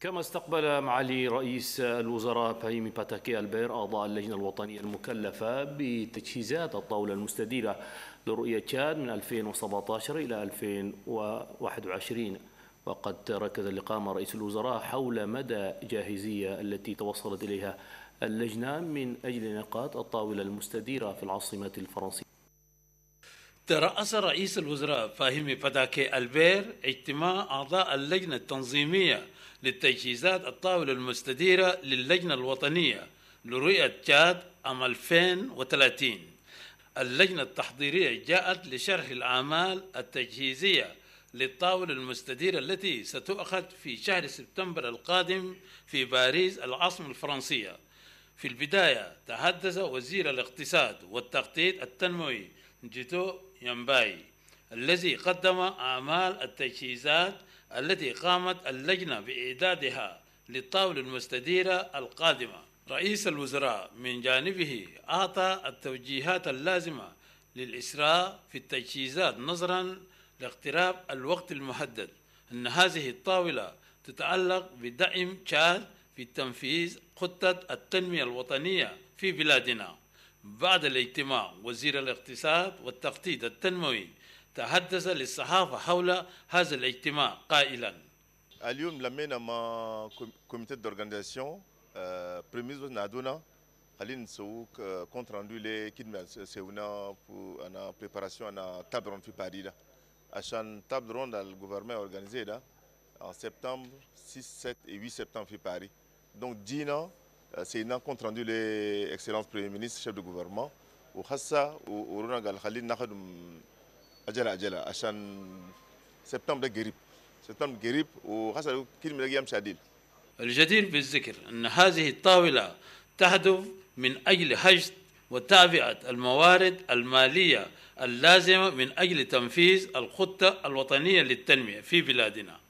كما استقبل معالي رئيس الوزراء فهيمي باتاكي البير أعضاء اللجنة الوطنية المكلفة بتجهيزات الطاولة المستديرة لرؤية تشاد من 2017 إلى 2021 وقد ركز اللقاء مع رئيس الوزراء حول مدى جاهزية التي توصلت إليها اللجنة من أجل نقاط الطاولة المستديرة في العاصمة الفرنسية ترأس رئيس الوزراء فاهمي فداكي البير اجتماع أعضاء اللجنة التنظيمية للتجهيزات الطاولة المستديرة للجنة الوطنية لرؤية تشاد عام 2030 اللجنة التحضيرية جاءت لشرح الأعمال التجهيزية للطاولة المستديرة التي ستؤخذ في شهر سبتمبر القادم في باريس العاصمة الفرنسية في البداية تحدث وزير الاقتصاد والتخطيط التنموي جيتو يمباي الذي قدم أعمال التجهيزات التي قامت اللجنة بإعدادها للطاولة المستديرة القادمة رئيس الوزراء من جانبه أعطى التوجيهات اللازمة للإسراء في التجهيزات نظرا لاقتراب الوقت المحدد أن هذه الطاولة تتعلق بدعم تشاد في تنفيذ خطة التنمية الوطنية في بلادنا بعد الاجتماع وزير الاقتصاد والتخطيط التنموي تحدث للصحافة حول هذا الاجتماع قائلا اليوم لمينا مع كوميتي دورغانيزاسيون آه، بريميز نادونا خلينا نسوق آه، كونتر اندو لي كيد سيونا انا بريباراسيون انا تابرون في باريس عشان تابرون الغوفرمون اورغانيزي ده ان سبتمبر 6 7 et 8 سبتمبر في باريس دونك دينا سيدنا كونت راندو لي اكسلونس بريمير مينستر شيف دو غوفرمون وخاصه ورونا قال خلينا ناخذ اجل اجل عشان سبتمبر قريب سبتمبر قريب وخاصه كلمه ايام شاديل الجدير بالذكر ان هذه الطاوله تهدف من اجل حشد وتعبئه الموارد الماليه اللازمه من اجل تنفيذ الخطه الوطنيه للتنميه في بلادنا